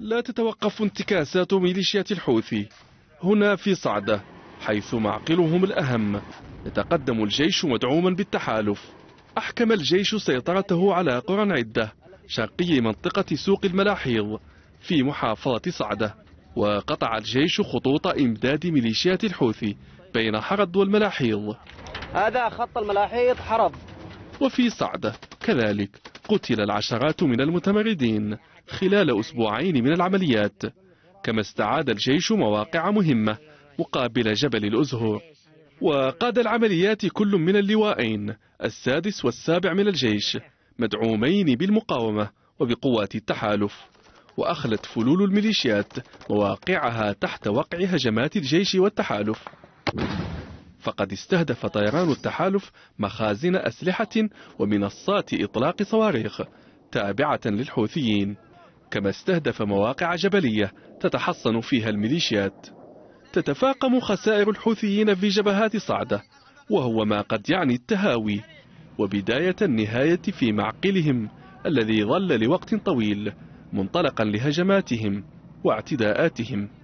لا تتوقف انتكاسات ميليشيات الحوثي هنا في صعدة حيث معقلهم الأهم يتقدم الجيش مدعوما بالتحالف أحكم الجيش سيطرته على قرى عدة شرقي منطقة سوق الملاحيض في محافظة صعدة وقطع الجيش خطوط إمداد ميليشيات الحوثي بين حرض والملاحيض هذا خط الملاحيض حرض وفي صعدة كذلك قتل العشرات من المتمردين خلال أسبوعين من العمليات كما استعاد الجيش مواقع مهمة مقابل جبل الأزهر وقاد العمليات كل من اللواءين السادس والسابع من الجيش مدعومين بالمقاومة وبقوات التحالف وأخلت فلول الميليشيات مواقعها تحت وقع هجمات الجيش والتحالف فقد استهدف طيران التحالف مخازن أسلحة ومنصات إطلاق صواريخ تابعة للحوثيين كما استهدف مواقع جبلية تتحصن فيها الميليشيات تتفاقم خسائر الحوثيين في جبهات صعدة وهو ما قد يعني التهاوي وبداية النهاية في معقلهم الذي ظل لوقت طويل منطلقا لهجماتهم واعتداءاتهم